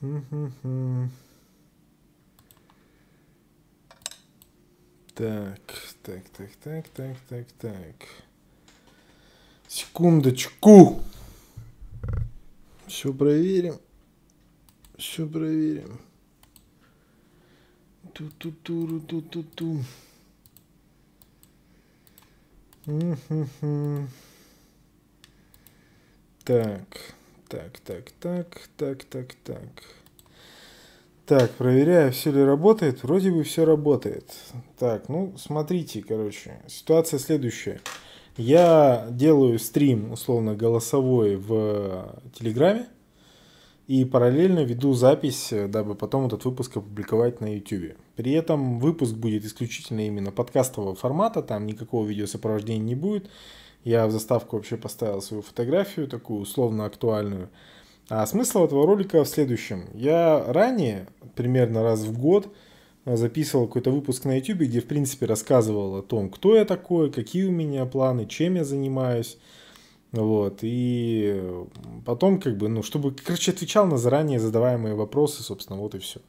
Так, так, так, так, так, так, так. Секундочку. Все проверим. Все проверим. Ту-ту-туру, ту-ту-ту. Так. Так, так, так, так, так, так. Так, проверяю, все ли работает. Вроде бы все работает. Так, ну, смотрите, короче. Ситуация следующая. Я делаю стрим, условно, голосовой в э, Телеграме и параллельно веду запись, э, дабы потом этот выпуск опубликовать на YouTube. При этом выпуск будет исключительно именно подкастового формата, там никакого видеосопровождения не будет. Я в заставку вообще поставил свою фотографию, такую условно актуальную. А смысл этого ролика в следующем. Я ранее, примерно раз в год, э, записывал какой-то выпуск на YouTube, где, в принципе, рассказывал о том, кто я такой, какие у меня планы, чем я занимаюсь, вот, и потом, как бы, ну, чтобы, короче, отвечал на заранее задаваемые вопросы, собственно, вот и все.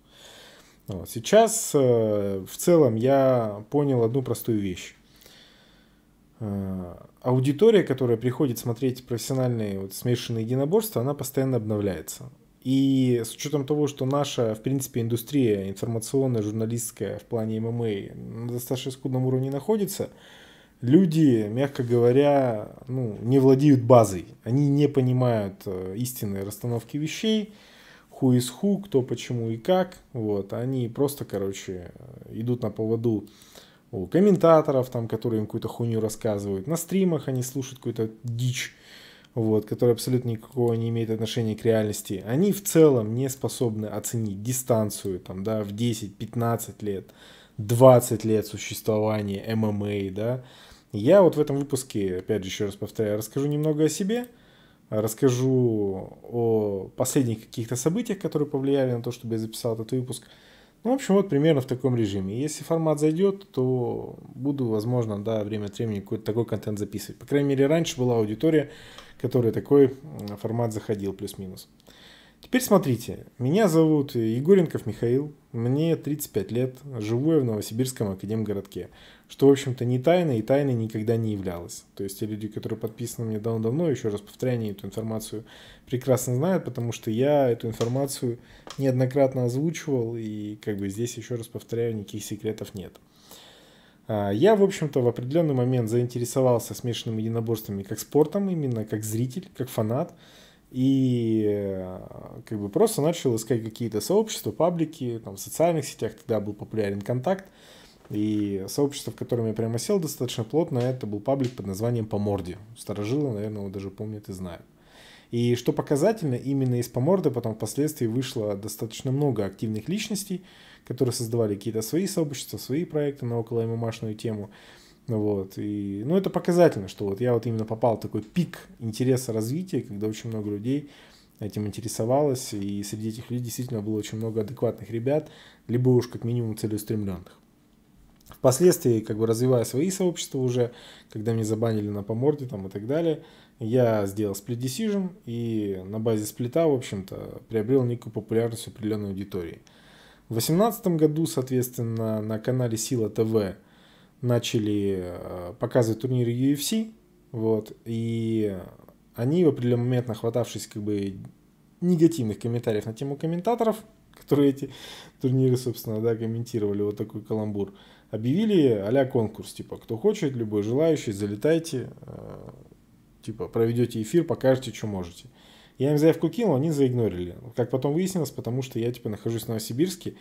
Вот. Сейчас э, в целом я понял одну простую вещь. Э, аудитория, которая приходит смотреть профессиональные вот, смешанные единоборства, она постоянно обновляется. И с учетом того, что наша, в принципе, индустрия информационная, журналистская в плане ММА на достаточно скудном уровне находится, люди, мягко говоря, ну, не владеют базой. Они не понимают э, истинной расстановки вещей, who is who, кто почему и как. Вот. Они просто, короче, идут на поводу у комментаторов, там, которые им какую-то хуйню рассказывают. На стримах они слушают какую-то дичь, вот, которая абсолютно никакого не имеет отношения к реальности. Они в целом не способны оценить дистанцию там, да, в 10-15 лет, 20 лет существования ММА, да, я вот в этом выпуске, опять же, еще раз повторяю, расскажу немного о себе, расскажу о последних каких-то событиях, которые повлияли на то, чтобы я записал этот выпуск. Ну, в общем, вот примерно в таком режиме. Если формат зайдет, то буду, возможно, да, время от времени какой-то такой контент записывать. По крайней мере, раньше была аудитория, которая такой формат заходил, плюс-минус. Теперь смотрите, меня зовут Егоренков Михаил, мне 35 лет, живу я в Новосибирском академгородке. городке что, в общем-то, не тайна и тайной никогда не являлась. То есть те люди, которые подписаны мне давно-давно, еще раз повторяю, они эту информацию прекрасно знают, потому что я эту информацию неоднократно озвучивал, и как бы здесь, еще раз повторяю, никаких секретов нет. А, я, в общем-то, в определенный момент заинтересовался смешанными единоборствами как спортом, именно как зритель, как фанат, и э, как бы просто начал искать какие-то сообщества, паблики, там, в социальных сетях тогда был популярен контакт, и сообщество, в котором я прямо сел достаточно плотно, это был паблик под названием Поморди. Старожилы, наверное, его даже помнят и знают. И что показательно, именно из «Поморды» потом впоследствии вышло достаточно много активных личностей, которые создавали какие-то свои сообщества, свои проекты на около ММАшную тему. Вот. И, ну, это показательно, что вот я вот именно попал в такой пик интереса развития, когда очень много людей этим интересовалось, и среди этих людей действительно было очень много адекватных ребят, либо уж как минимум целеустремленных. Впоследствии, как бы развивая свои сообщества уже, когда мне забанили на поморде там и так далее, я сделал Split Decision и на базе сплита, в общем-то, приобрел некую популярность определенной аудитории. В 2018 году, соответственно, на канале Сила ТВ начали э, показывать турниры UFC, вот, и они в определенный момент, нахватавшись как бы негативных комментариев на тему комментаторов, которые эти турниры, собственно, да, комментировали, вот такой каламбур – объявили а конкурс, типа, кто хочет, любой желающий, залетайте, э, типа, проведете эфир, покажете, что можете. Я им заявку кинул, они заигнорили. Как потом выяснилось, потому что я, типа, нахожусь в Новосибирске,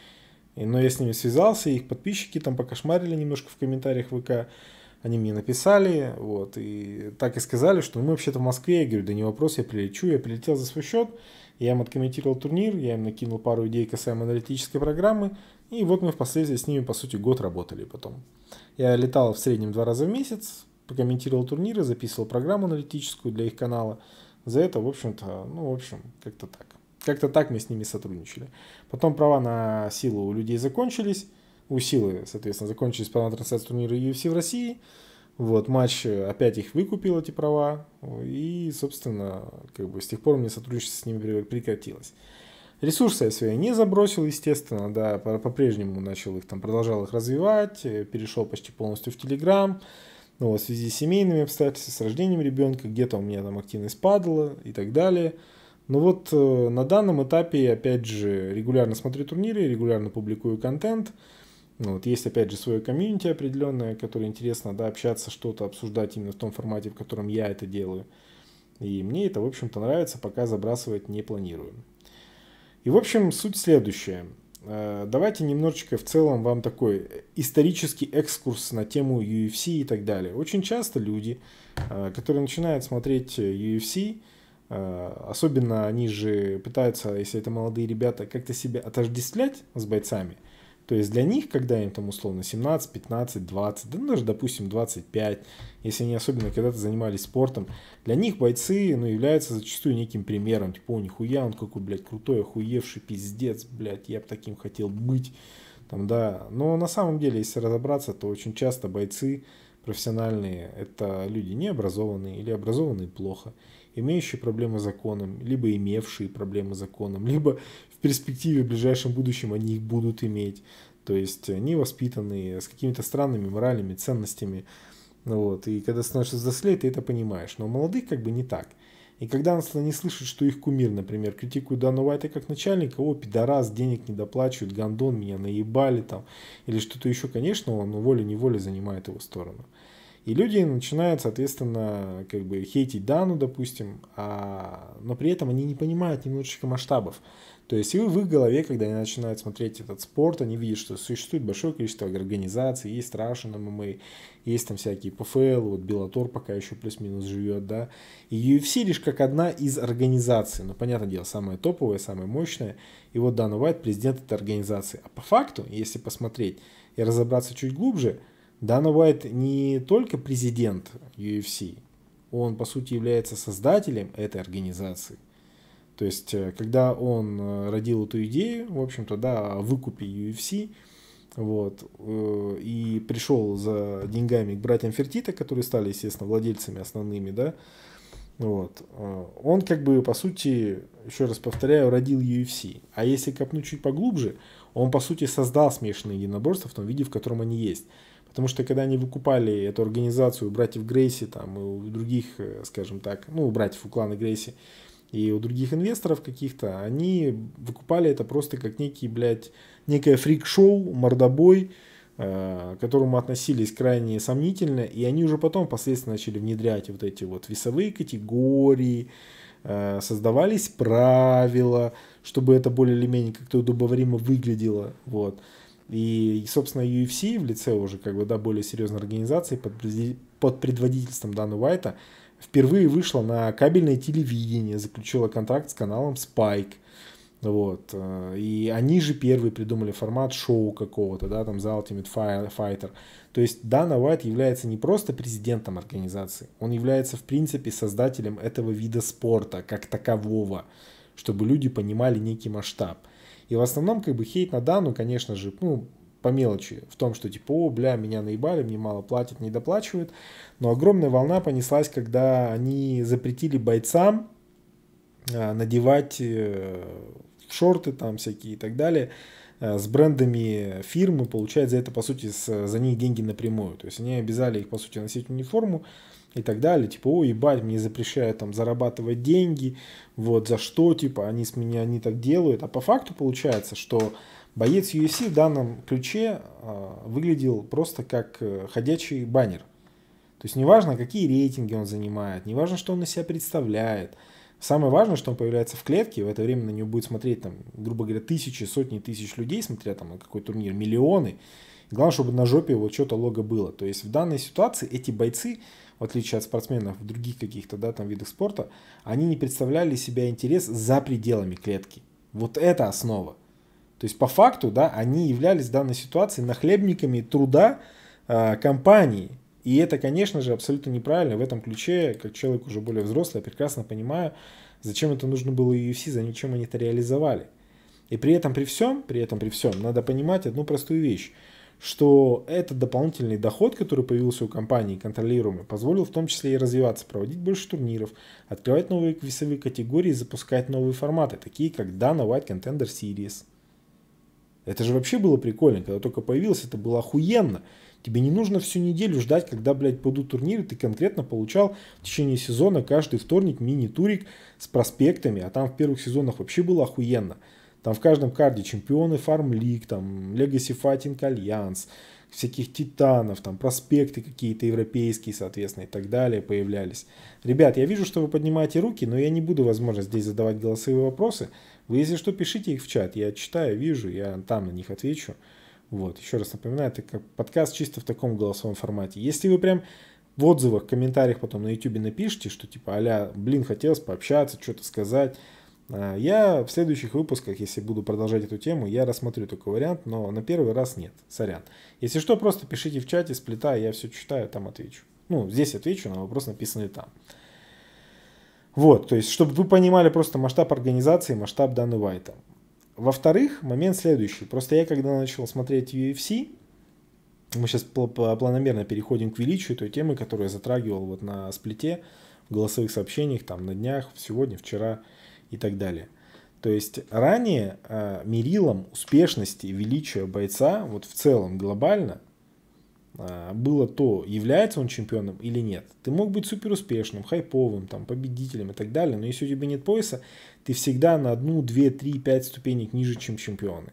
но я с ними связался, их подписчики там покошмарили немножко в комментариях ВК, они мне написали, вот, и так и сказали, что мы вообще-то в Москве, я говорю, да не вопрос, я прилечу, я прилетел за свой счет, я им откомментировал турнир, я им накинул пару идей касаемо аналитической программы, и вот мы впоследствии с ними, по сути, год работали потом. Я летал в среднем два раза в месяц, покомментировал турниры, записывал программу аналитическую для их канала. За это, в общем-то, ну, в общем, как-то так. Как-то так мы с ними сотрудничали. Потом права на силу у людей закончились, у силы, соответственно, закончились права на трансляцию турнира UFC в России – вот, матч э, опять их выкупил, эти права, и, собственно, как бы с тех пор мне сотрудничество с ними прекратилось. Ресурсы я свои не забросил, естественно, да, по-прежнему начал их там, продолжал их развивать, э, перешел почти полностью в Телеграм, ну, в связи с семейными обстоятельствами, с рождением ребенка, где-то у меня там активность падала и так далее. Но вот э, на данном этапе, опять же, регулярно смотрю турниры, регулярно публикую контент, ну, вот есть, опять же, свое комьюнити определенное, которое интересно, да, общаться, что-то обсуждать именно в том формате, в котором я это делаю. И мне это, в общем-то, нравится, пока забрасывать не планирую. И, в общем, суть следующая. Э, давайте немножечко в целом вам такой исторический экскурс на тему UFC и так далее. Очень часто люди, э, которые начинают смотреть э, UFC, особенно они же пытаются, если это молодые ребята, как-то себя отождествлять с бойцами – то есть для них, когда им там условно 17, 15, 20, да ну, даже, допустим, 25, если они особенно когда-то занимались спортом, для них бойцы, ну, являются зачастую неким примером, типа, о, нихуя, он какой, блядь, крутой, охуевший, пиздец, блядь, я бы таким хотел быть, там, да. Но на самом деле, если разобраться, то очень часто бойцы профессиональные – это люди необразованные или образованные плохо, имеющие проблемы с законом, либо имевшие проблемы с законом, либо перспективе, в ближайшем будущем они их будут иметь. То есть они воспитаны с какими-то странными моральными ценностями. Вот. И когда становишься взрослее, ты это понимаешь. Но у молодых как бы не так. И когда они слышат, что их кумир, например, критикует Дана ну, Уайта как начальника, о, пидорас, денег не доплачивают, гандон, меня наебали там, или что-то еще, конечно, он волей-неволей занимает его сторону. И люди начинают, соответственно, как бы хейтить Дану, допустим, а... но при этом они не понимают немножечко масштабов. То есть и в их голове, когда они начинают смотреть этот спорт, они видят, что существует большое количество организаций, есть Russian MMA, есть там всякие ПФЛ, вот Беллатор пока еще плюс-минус живет, да. И UFC лишь как одна из организаций, ну, понятное дело, самая топовая, самая мощная. И вот Дана Уайт президент этой организации. А по факту, если посмотреть и разобраться чуть глубже, Дана Уайт не только президент UFC, он, по сути, является создателем этой организации – то есть, э, когда он э, родил эту идею, в общем-то, да, о UFC, вот, э, и пришел за деньгами к братьям Фертита, которые стали, естественно, владельцами основными, да, вот, он как бы, по сути, еще раз повторяю, родил UFC. А если копнуть чуть поглубже, он, по сути, создал смешанные единоборства в том виде, в котором они есть. Потому что когда они выкупали эту организацию у братьев Грейси, там, и у других, скажем так, ну, у братьев у клана Грейси, и у других инвесторов каких-то, они выкупали это просто как некий, блядь, некое фрик-шоу, мордобой, э, к которому относились крайне сомнительно, и они уже потом впоследствии начали внедрять вот эти вот весовые категории, э, создавались правила, чтобы это более или менее как-то удобоваримо выглядело, вот. И, собственно, UFC в лице уже как бы, да, более серьезной организации под, под предводительством Дана Уайта впервые вышла на кабельное телевидение, заключила контракт с каналом Spike. Вот. Э, и они же первые придумали формат шоу какого-то, да, там, за Ultimate Fighter. То есть Дана Уайт является не просто президентом организации, он является, в принципе, создателем этого вида спорта как такового, чтобы люди понимали некий масштаб. И в основном, как бы, хейт на Дану, конечно же, ну, по мелочи, в том, что типа, о, бля, меня наебали, мне мало платят, не доплачивают. Но огромная волна понеслась, когда они запретили бойцам а, надевать э, шорты там всякие и так далее а, с брендами фирмы, получает за это, по сути, с, за них деньги напрямую. То есть они обязали их, по сути, носить униформу и так далее. Типа, ой ебать, мне запрещают там зарабатывать деньги, вот, за что, типа, они с меня они так делают. А по факту получается, что Боец UFC в данном ключе э, выглядел просто как э, ходячий баннер. То есть неважно, какие рейтинги он занимает, неважно, что он из себя представляет. Самое важное, что он появляется в клетке, в это время на него будет смотреть, там, грубо говоря, тысячи, сотни тысяч людей, смотря там на какой турнир, миллионы. главное, чтобы на жопе вот что-то лого было. То есть в данной ситуации эти бойцы, в отличие от спортсменов в других каких-то да, там видах спорта, они не представляли себя интерес за пределами клетки. Вот это основа. То есть по факту, да, они являлись в данной ситуации нахлебниками труда э, компании. И это, конечно же, абсолютно неправильно. В этом ключе, как человек уже более взрослый, я прекрасно понимаю, зачем это нужно было UFC, за ничем они это реализовали. И при этом, при всем, при этом, при всем, надо понимать одну простую вещь, что этот дополнительный доход, который появился у компании, контролируемый, позволил в том числе и развиваться, проводить больше турниров, открывать новые весовые категории и запускать новые форматы, такие как Dana White Contender Series – это же вообще было прикольно. Когда только появилось, это было охуенно. Тебе не нужно всю неделю ждать, когда, блядь, пойдут турниры. Ты конкретно получал в течение сезона каждый вторник мини-турик с проспектами. А там в первых сезонах вообще было охуенно. Там в каждом карде чемпионы Farm League, там Legacy Fighting Alliance, всяких титанов, там проспекты какие-то европейские, соответственно, и так далее появлялись. Ребят, я вижу, что вы поднимаете руки, но я не буду, возможно, здесь задавать голосовые вопросы. Вы, если что, пишите их в чат. Я читаю, вижу, я там на них отвечу. Вот, еще раз напоминаю, это как подкаст чисто в таком голосовом формате. Если вы прям в отзывах, комментариях потом на YouTube напишите, что типа аля, блин, хотелось пообщаться, что-то сказать. А, я в следующих выпусках, если буду продолжать эту тему, я рассмотрю такой вариант, но на первый раз нет, сорян. Если что, просто пишите в чате, сплита, я все читаю, там отвечу. Ну, здесь отвечу на вопрос, написанный там. Вот, то есть, чтобы вы понимали просто масштаб организации, масштаб Дана Уайта. Во-вторых, момент следующий. Просто я, когда начал смотреть UFC, мы сейчас планомерно переходим к величию той темы, которую я затрагивал вот на сплите, в голосовых сообщениях, там, на днях, сегодня, вчера и так далее. То есть ранее э, мерилом успешности и величия бойца вот в целом глобально – а, было то, является он чемпионом или нет. Ты мог быть супер успешным, хайповым, там, победителем и так далее, но если у тебя нет пояса, ты всегда на одну, две, три, пять ступенек ниже, чем чемпионы.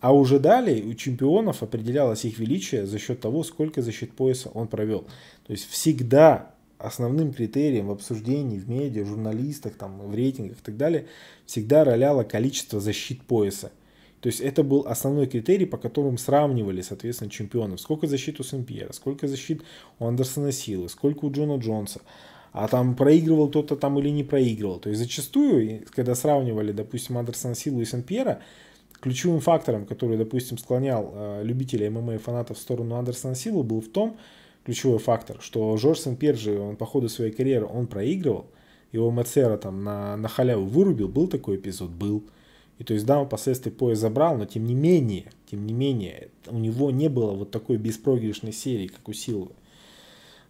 А уже далее у чемпионов определялось их величие за счет того, сколько защит пояса он провел. То есть всегда основным критерием в обсуждении, в медиа, в журналистах, там, в рейтингах и так далее, всегда роляло количество защит пояса. То есть это был основной критерий, по которым сравнивали, соответственно, чемпионов. Сколько защит у Сен-Пьера, сколько защит у Андерсона Силы, сколько у Джона Джонса. А там проигрывал кто-то там или не проигрывал. То есть зачастую, когда сравнивали, допустим, Андерсона Силу и Сен-Пьера, ключевым фактором, который, допустим, склонял э, любителей ММА и фанатов в сторону Андерсона Силы, был в том, ключевой фактор, что Жорж Сен-Пьер он по ходу своей карьеры, он проигрывал, его Мацера там на, на халяву вырубил, был такой эпизод, был. И то есть, да, он последствия пояс забрал, но тем не менее, тем не менее, у него не было вот такой беспроигрышной серии, как у Силвы.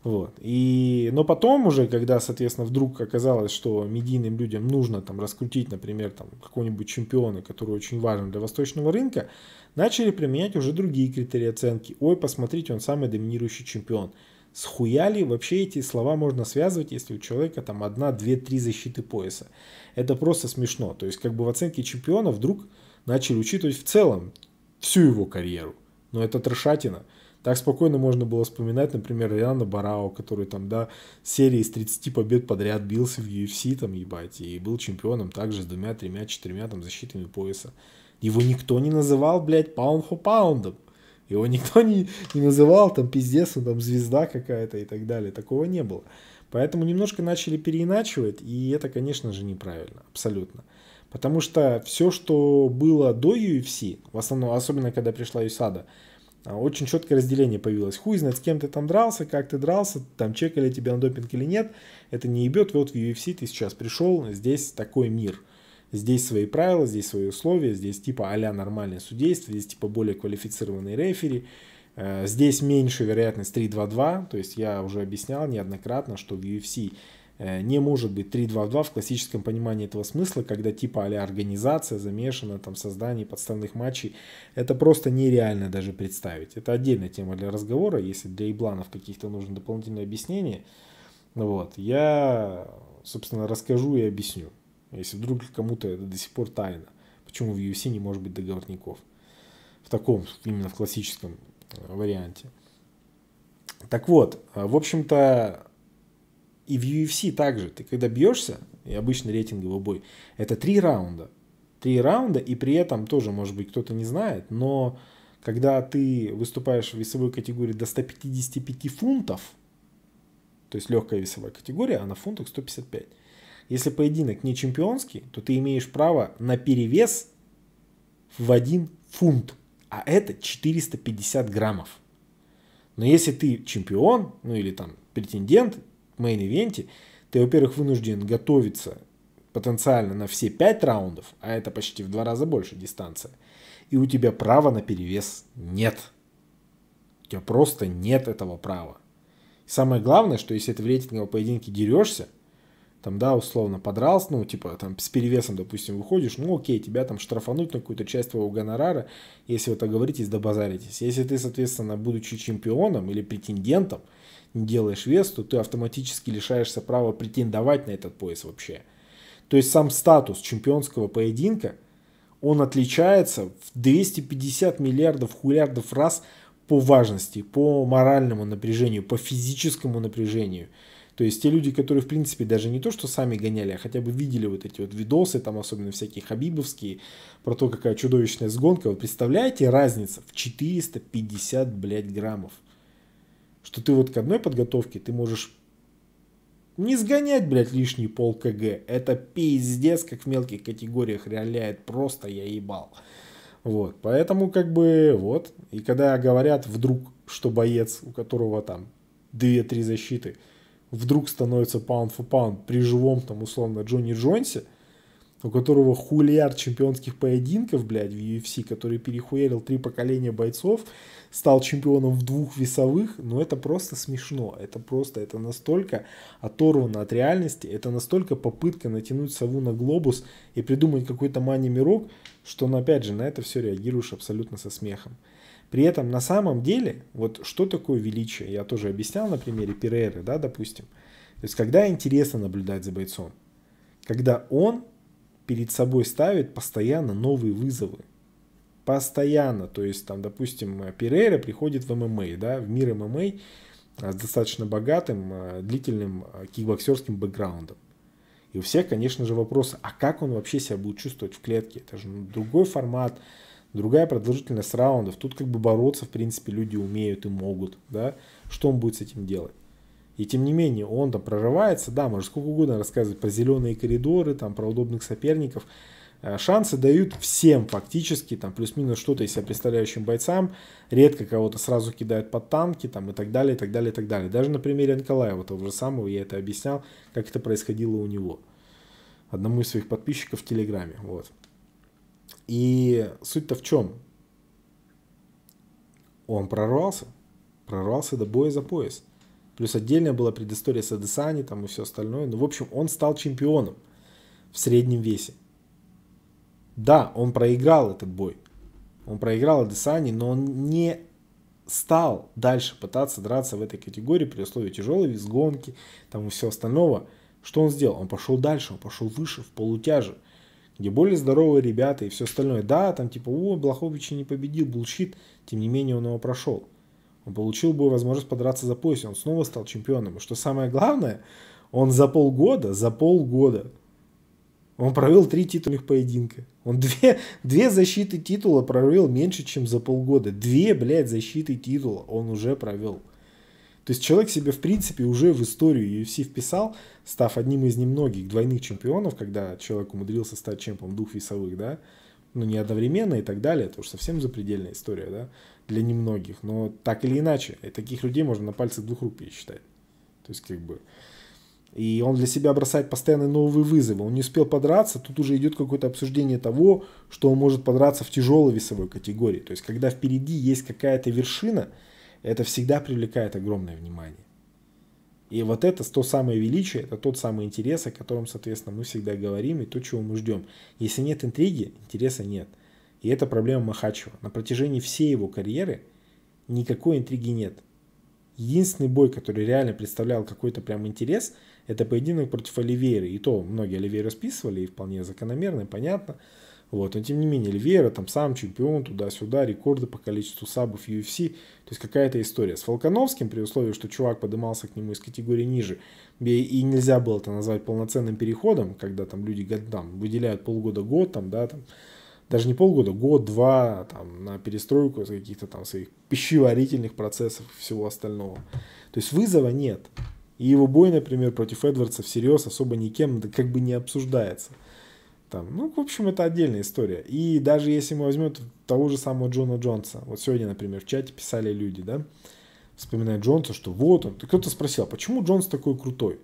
Вот. И, но потом уже, когда, соответственно, вдруг оказалось, что медийным людям нужно там раскрутить, например, там какого-нибудь чемпиона, который очень важен для восточного рынка, начали применять уже другие критерии оценки. Ой, посмотрите, он самый доминирующий чемпион схуяли, вообще эти слова можно связывать, если у человека там одна, две, три защиты пояса. Это просто смешно. То есть как бы в оценке чемпиона вдруг начали учитывать в целом всю его карьеру. Но это трешатина. Так спокойно можно было вспоминать, например, Риана Барао, который там, да, серии из 30 побед подряд бился в UFC, там, ебать, и был чемпионом также с двумя, тремя, четырьмя, там, защитами пояса. Его никто не называл, блядь, паунд по паундом. Его никто не, не называл, там пиздец, он там звезда какая-то и так далее. Такого не было. Поэтому немножко начали переиначивать, и это, конечно же, неправильно, абсолютно. Потому что все, что было до UFC, в основном, особенно когда пришла USADA, а, очень четкое разделение появилось. Хуй знает, с кем ты там дрался, как ты дрался, там чекали тебя на допинг или нет. Это не ебет, вот в UFC ты сейчас пришел, здесь такой мир – Здесь свои правила, здесь свои условия, здесь типа а-ля нормальное судейство, здесь типа более квалифицированные рефери, э, Здесь меньше вероятность 3-2-2, то есть я уже объяснял неоднократно, что в UFC э, не может быть 3-2-2 в классическом понимании этого смысла, когда типа а организация замешана там, в создании подставных матчей. Это просто нереально даже представить. Это отдельная тема для разговора, если для ибланов каких-то нужно дополнительное объяснение. Вот. Я, собственно, расскажу и объясню если вдруг кому-то это до сих пор тайна. Почему в UFC не может быть договорников? В таком, именно в классическом э, варианте. Так вот, э, в общем-то, и в UFC также. Ты когда бьешься, и обычно рейтинговый бой, это три раунда. Три раунда, и при этом тоже, может быть, кто-то не знает, но когда ты выступаешь в весовой категории до 155 фунтов, то есть легкая весовая категория, а на фунтах 155, если поединок не чемпионский, то ты имеешь право на перевес в один фунт, а это 450 граммов. Но если ты чемпион, ну или там претендент в мейн-ивенте, ты, во-первых, вынужден готовиться потенциально на все 5 раундов, а это почти в два раза больше дистанция, и у тебя права на перевес нет. У тебя просто нет этого права. самое главное, что если ты в рейтинговом поединке дерешься, там, да, условно, подрался, ну, типа, там, с перевесом, допустим, выходишь, ну, окей, тебя там штрафанут на какую-то часть твоего гонорара, если вы договоритесь, добазаритесь. Если ты, соответственно, будучи чемпионом или претендентом, не делаешь вес, то ты автоматически лишаешься права претендовать на этот пояс вообще. То есть сам статус чемпионского поединка, он отличается в 250 миллиардов хулиардов раз по важности, по моральному напряжению, по физическому напряжению – то есть те люди, которые, в принципе, даже не то, что сами гоняли, а хотя бы видели вот эти вот видосы, там особенно всякие хабибовские, про то, какая чудовищная сгонка. Вы представляете, разница в 450, блядь, граммов. Что ты вот к одной подготовке, ты можешь не сгонять, блядь, лишний пол кг. Это пиздец, как в мелких категориях реаляет. Просто я ебал. Вот, поэтому как бы вот. И когда говорят вдруг, что боец, у которого там 2-3 защиты – вдруг становится паунд for паунд при живом там условно Джонни Джонсе, у которого хулиар чемпионских поединков, блядь, в UFC, который перехуярил три поколения бойцов, стал чемпионом в двух весовых, но ну, это просто смешно, это просто, это настолько оторвано от реальности, это настолько попытка натянуть сову на глобус и придумать какой-то мани-мирок, что, ну, опять же, на это все реагируешь абсолютно со смехом. При этом на самом деле, вот что такое величие, я тоже объяснял на примере Переры, да, допустим. То есть когда интересно наблюдать за бойцом, когда он перед собой ставит постоянно новые вызовы. Постоянно, то есть там, допустим, Перейра приходит в ММА, да, в мир ММА а, с достаточно богатым, а, длительным а, кикбоксерским бэкграундом. И у всех, конечно же, вопрос: а как он вообще себя будет чувствовать в клетке? Это же ну, другой формат, другая продолжительность раундов. Тут как бы бороться, в принципе, люди умеют и могут, да. Что он будет с этим делать? И тем не менее, он там прорывается, да, может сколько угодно рассказывать про зеленые коридоры, там, про удобных соперников. Э, шансы дают всем фактически, там, плюс-минус что-то из себя представляющим бойцам. Редко кого-то сразу кидают под танки, там, и так далее, и так далее, и так далее. Даже на примере Анкалаева того же самого я это объяснял, как это происходило у него. Одному из своих подписчиков в Телеграме, вот. И суть-то в чем? Он прорвался. Прорвался до боя за пояс. Плюс отдельная была предыстория с Адесани там и все остальное. Но, ну, в общем, он стал чемпионом в среднем весе. Да, он проиграл этот бой. Он проиграл Адесани, но он не стал дальше пытаться драться в этой категории при условии тяжелой вес гонки, там и все остального. Что он сделал? Он пошел дальше, он пошел выше, в полутяже где более здоровые ребята и все остальное. Да, там типа, о, Блахович не победил, был булщит, тем не менее он его прошел. Он получил бы возможность подраться за пояс, он снова стал чемпионом. И что самое главное, он за полгода, за полгода, он провел три титульных поединка. Он две, две защиты титула провел меньше, чем за полгода. Две, блядь, защиты титула он уже провел. То есть человек себя, в принципе, уже в историю UFC вписал, став одним из немногих двойных чемпионов, когда человек умудрился стать чемпом двух весовых, да, ну, не одновременно и так далее, это уж совсем запредельная история, да, для немногих. Но так или иначе, э, таких людей можно на пальцах двух рук пересчитать. То есть, как бы... И он для себя бросает постоянно новые вызовы. Он не успел подраться, тут уже идет какое-то обсуждение того, что он может подраться в тяжелой весовой категории. То есть, когда впереди есть какая-то вершина – это всегда привлекает огромное внимание. И вот это то самое величие, это тот самый интерес, о котором, соответственно, мы всегда говорим и то, чего мы ждем. Если нет интриги, интереса нет. И это проблема Махачева. На протяжении всей его карьеры никакой интриги нет. Единственный бой, который реально представлял какой-то прям интерес, это поединок против Оливейры. И то многие Оливейру списывали, и вполне закономерно, и понятно. Вот. Но тем не менее, Эльвера там сам чемпион, туда-сюда, рекорды по количеству сабов UFC. То есть какая-то история. С Волконовским, при условии, что чувак поднимался к нему из категории ниже, и нельзя было это назвать полноценным переходом, когда там люди там, выделяют полгода-год, там, да, там, даже не полгода, год-два там, на перестройку каких-то там своих пищеварительных процессов и всего остального. То есть вызова нет. И его бой, например, против Эдвардса всерьез особо никем как бы не обсуждается. Там, ну, в общем, это отдельная история. И даже если мы возьмем того же самого Джона Джонса, вот сегодня, например, в чате писали люди, да, вспоминая Джонса, что вот он. Кто-то спросил, а почему Джонс такой крутой?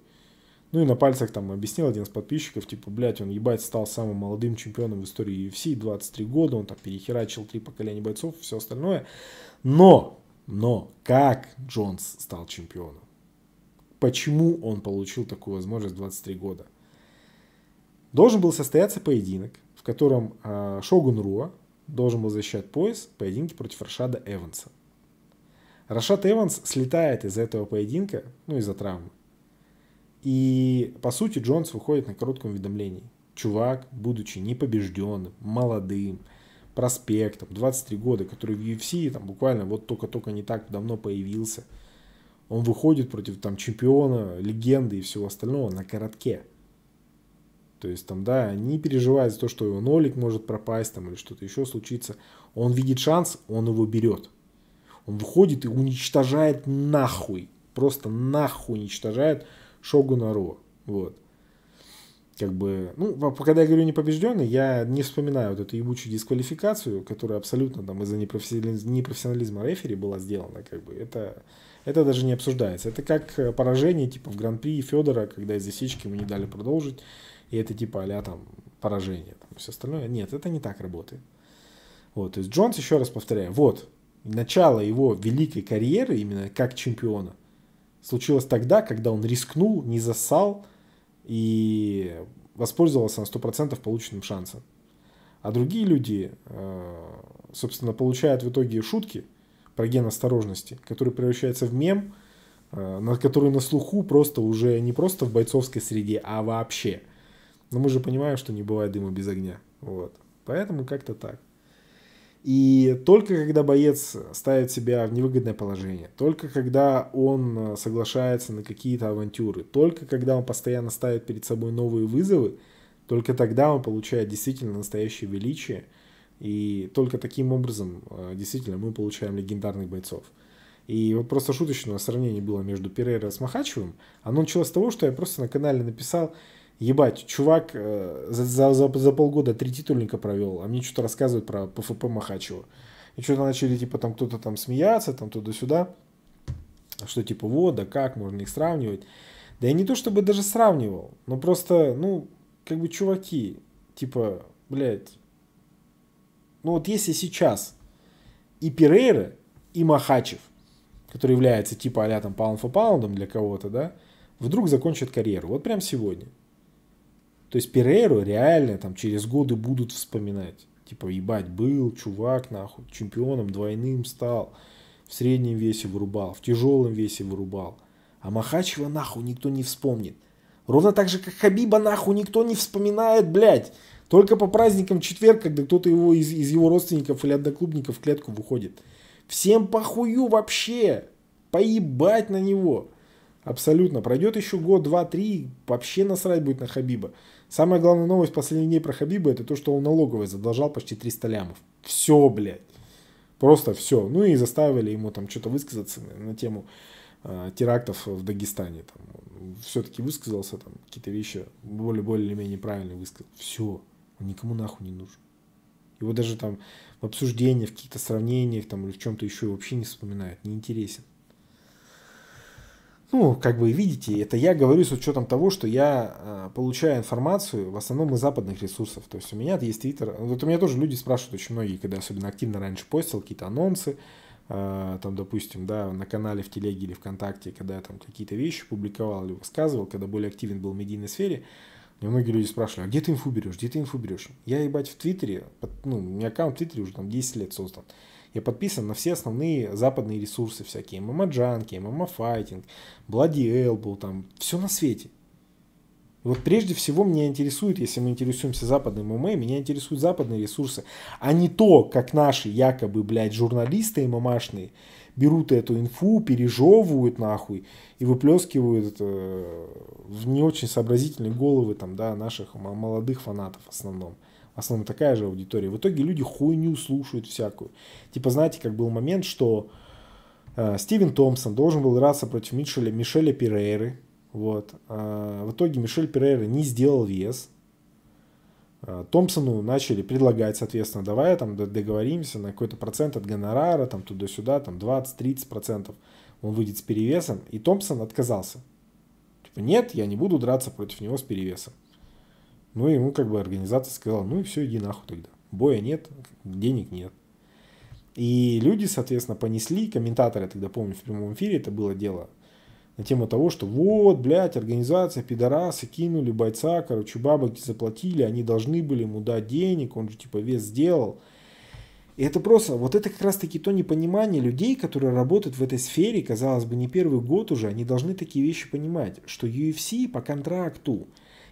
Ну и на пальцах там объяснил один из подписчиков, типа, блядь, он ебать стал самым молодым чемпионом в истории UFC, 23 года, он там перехерачил три поколения бойцов, все остальное. Но, но, как Джонс стал чемпионом? Почему он получил такую возможность в 23 года? Должен был состояться поединок, в котором э, Шогун Руа должен был защищать пояс в поединке против Рашада Эванса. Рашад Эванс слетает из этого поединка, ну, из-за травмы. И, по сути, Джонс выходит на коротком уведомлении. Чувак, будучи непобежденным, молодым, проспектом, 23 года, который в UFC там, буквально вот только-только не так давно появился, он выходит против там чемпиона, легенды и всего остального на коротке – то есть там, да, не переживает за то, что его нолик может пропасть там или что-то еще случится. Он видит шанс, он его берет. Он выходит и уничтожает нахуй. Просто нахуй уничтожает Шогунаро. Вот как бы, ну, когда я говорю непобежденный, я не вспоминаю вот эту ебучую дисквалификацию, которая абсолютно там из-за непрофессионализма, рефери была сделана, как бы, это, это даже не обсуждается. Это как э, поражение, типа, в Гран-при Федора, когда из засечки ему не дали продолжить, и это типа а там поражение, там, все остальное. Нет, это не так работает. Вот, то есть Джонс, еще раз повторяю, вот, начало его великой карьеры, именно как чемпиона, случилось тогда, когда он рискнул, не засал, и воспользовался на 100% полученным шансом. А другие люди, э, собственно, получают в итоге шутки про ген осторожности, который превращается в мем, э, на который на слуху просто уже не просто в бойцовской среде, а вообще. Но мы же понимаем, что не бывает дыма без огня. Вот. Поэтому как-то так. И только когда боец ставит себя в невыгодное положение, только когда он э, соглашается на какие-то авантюры, только когда он постоянно ставит перед собой новые вызовы, только тогда он получает действительно настоящее величие. И только таким образом э, действительно мы получаем легендарных бойцов. И вот просто шуточное сравнение было между Перейро с Махачевым. Оно началось с того, что я просто на канале написал, Ебать, чувак э, за за, за, за полгода три титульника провел, а мне что-то рассказывают про ПФП Махачева. И что-то начали, типа, там кто-то там смеяться, там туда-сюда. Что типа, вот, да как, можно их сравнивать. Да я не то чтобы даже сравнивал, но просто, ну, как бы чуваки, типа, блядь, ну вот если сейчас и Перейра, и Махачев, который является типа а там паунд фо паундом для кого-то, да, вдруг закончат карьеру, вот прям сегодня, то есть Перейру реально там через годы будут вспоминать. Типа, ебать, был чувак, нахуй, чемпионом двойным стал. В среднем весе вырубал, в тяжелом весе вырубал. А Махачева нахуй никто не вспомнит. Ровно так же, как Хабиба нахуй никто не вспоминает, блядь. Только по праздникам четверг, когда кто-то его из, из его родственников или одноклубников в клетку выходит. Всем похую вообще. Поебать на него. Абсолютно. Пройдет еще год, два, три, вообще насрать будет на Хабиба. Самая главная новость последних дней про Хабиба это то, что он налоговый задолжал почти 300 лямов. Все, блядь. Просто все. Ну и заставили ему там что-то высказаться на, на тему э, терактов в Дагестане. Там, все-таки высказался, там какие-то вещи более, более или менее правильно высказал. Все. Он никому нахуй не нужен. Его даже там в обсуждениях, в каких-то сравнениях там, или в чем-то еще вообще не вспоминают. Не интересен. Ну, как вы видите, это я говорю с учетом того, что я э, получаю информацию в основном из западных ресурсов. То есть у меня есть Twitter Вот у меня тоже люди спрашивают очень многие, когда особенно активно раньше постил какие-то анонсы, э, там, допустим, да, на канале в Телеге или ВКонтакте, когда я там какие-то вещи публиковал или высказывал, когда более активен был в медийной сфере, мне многие люди спрашивали, а где ты инфу берешь, где ты инфу берешь? Я, ебать, в Твиттере, ну, у меня аккаунт в Твиттере уже там 10 лет создан. Я подписан на все основные западные ресурсы всякие. ММА Джанки, ММА эм эм Файтинг, Блади Элбоу, там все на свете. Вот прежде всего меня интересует, если мы интересуемся западным ММА, эм меня интересуют западные ресурсы, а не то, как наши якобы, блядь, журналисты и мамашные берут эту инфу, пережевывают нахуй и выплескивают это э, в не очень сообразительные головы там, да, наших молодых фанатов в основном основном такая же аудитория. В итоге люди хуйню слушают всякую. Типа, знаете, как был момент, что э, Стивен Томпсон должен был драться против Мишеля, Мишеля Перейры. Вот. Э, в итоге Мишель Перейра не сделал вес. Э, Томпсону начали предлагать, соответственно, давай там договоримся на какой-то процент от гонорара, там туда-сюда, там 20-30 процентов. Он выйдет с перевесом, и Томпсон отказался. Типа, нет, я не буду драться против него с перевесом. Ну, ему как бы организация сказала, ну и все, иди нахуй тогда. Боя нет, денег нет. И люди, соответственно, понесли, комментаторы тогда, помню, в прямом эфире это было дело, на тему того, что вот, блядь, организация, пидорасы кинули бойца, короче, бабок заплатили, они должны были ему дать денег, он же типа вес сделал. И это просто, вот это как раз-таки то непонимание людей, которые работают в этой сфере, казалось бы, не первый год уже, они должны такие вещи понимать, что UFC по контракту,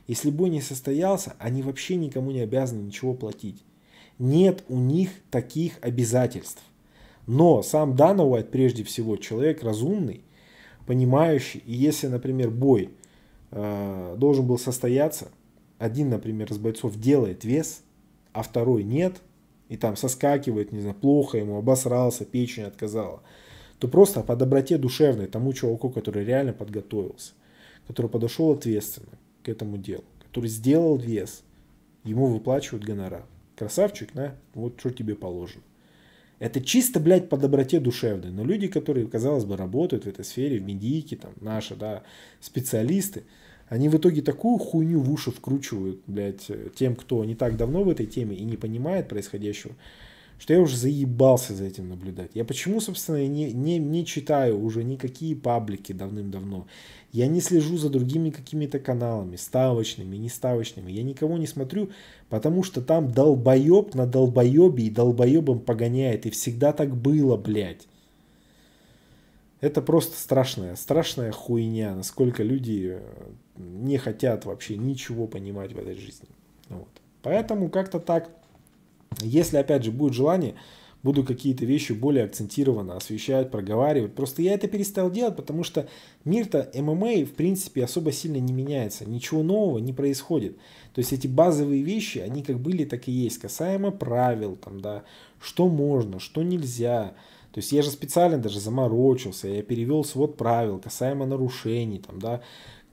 если бой не состоялся, они вообще никому не обязаны ничего платить. Нет у них таких обязательств. Но сам Дана прежде всего человек разумный, понимающий. И если, например, бой э, должен был состояться, один, например, из бойцов делает вес, а второй нет, и там соскакивает, не знаю, плохо ему, обосрался, печень отказала, то просто по доброте душевной тому чуваку, который реально подготовился, который подошел ответственно, к этому делу, который сделал вес, ему выплачивают гонорар. Красавчик, да? Вот что тебе положено. Это чисто, блядь, по доброте душевной. Но люди, которые, казалось бы, работают в этой сфере, в медийке, там, наши, да, специалисты, они в итоге такую хуйню в уши вкручивают, блядь, тем, кто не так давно в этой теме и не понимает происходящего, что я уже заебался за этим наблюдать. Я почему, собственно, не, не, не читаю уже никакие паблики давным-давно. Я не слежу за другими какими-то каналами, ставочными, не ставочными. Я никого не смотрю, потому что там долбоеб на долбоебе и долбоебом погоняет. И всегда так было, блядь. Это просто страшная, страшная хуйня, насколько люди э, не хотят вообще ничего понимать в этой жизни. Вот. Поэтому как-то так если, опять же, будет желание, буду какие-то вещи более акцентированно освещать, проговаривать. Просто я это перестал делать, потому что мир-то ММА, в принципе, особо сильно не меняется. Ничего нового не происходит. То есть эти базовые вещи, они как были, так и есть. Касаемо правил, там, да, что можно, что нельзя. То есть я же специально даже заморочился, я перевел свод правил касаемо нарушений, там, да,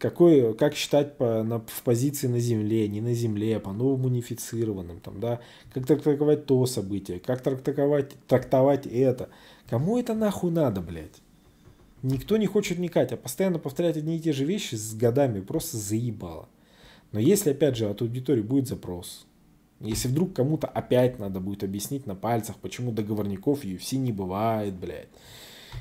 какой, как считать по, на, в позиции на земле, не на земле, по новому унифицированным, там, да, как трактовать то событие, как трактовать, трактовать это. Кому это нахуй надо, блядь? Никто не хочет вникать, а постоянно повторять одни и те же вещи с годами просто заебало. Но если, опять же, от аудитории будет запрос, если вдруг кому-то опять надо будет объяснить на пальцах, почему договорников UFC не бывает, блядь,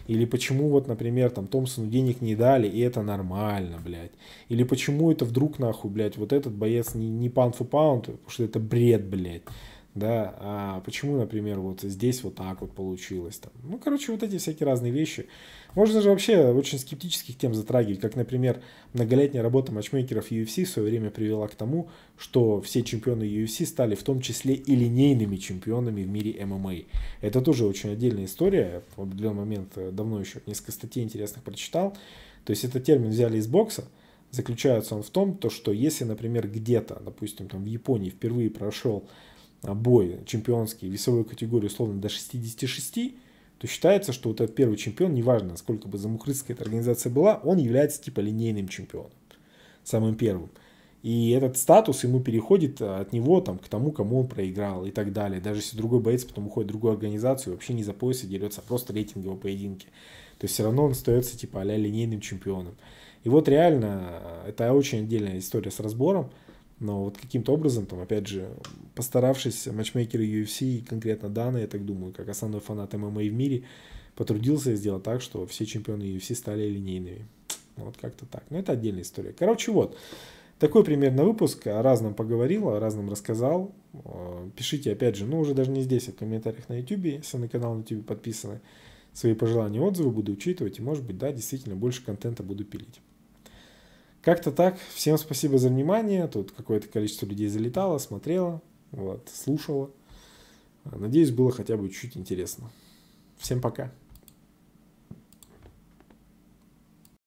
или почему вот, например, там Томпсону денег не дали, и это нормально, блядь. Или почему это вдруг нахуй, блядь, вот этот боец не, не паунд for паунд, потому что это бред, блядь да, а почему, например, вот здесь вот так вот получилось, там. ну, короче, вот эти всякие разные вещи. Можно же вообще очень скептических тем затрагивать, как, например, многолетняя работа матчмейкеров UFC в свое время привела к тому, что все чемпионы UFC стали в том числе и линейными чемпионами в мире ММА. Это тоже очень отдельная история, в определенный момент э, давно еще несколько статей интересных прочитал, то есть этот термин взяли из бокса, заключается он в том, то, что если, например, где-то, допустим, там в Японии впервые прошел а, бой чемпионский весовой категории условно до 66, то считается, что вот этот первый чемпион, неважно, сколько бы замухрыцкая эта организация была, он является типа линейным чемпионом, самым первым. И этот статус ему переходит а, от него там, к тому, кому он проиграл и так далее. Даже если другой боец потом уходит в другую организацию, вообще не за поясы дерется, а просто его поединки. То есть все равно он остается типа а линейным чемпионом. И вот реально, а, это очень отдельная история с разбором. Но вот каким-то образом, там, опять же, постаравшись, матчмейкеры UFC и конкретно Дана, я так думаю, как основной фанат ММА в мире, потрудился и сделал так, что все чемпионы UFC стали линейными. Вот как-то так. Но это отдельная история. Короче, вот. Такой примерно выпуск. О разном поговорил, о разном рассказал. Э, пишите, опять же, ну, уже даже не здесь, а в комментариях на YouTube, если на канал на YouTube подписаны. Свои пожелания и отзывы буду учитывать. И, может быть, да, действительно, больше контента буду пилить. Как-то так. Всем спасибо за внимание. Тут какое-то количество людей залетало, смотрело, вот, слушало. Надеюсь, было хотя бы чуть чуть интересно. Всем пока.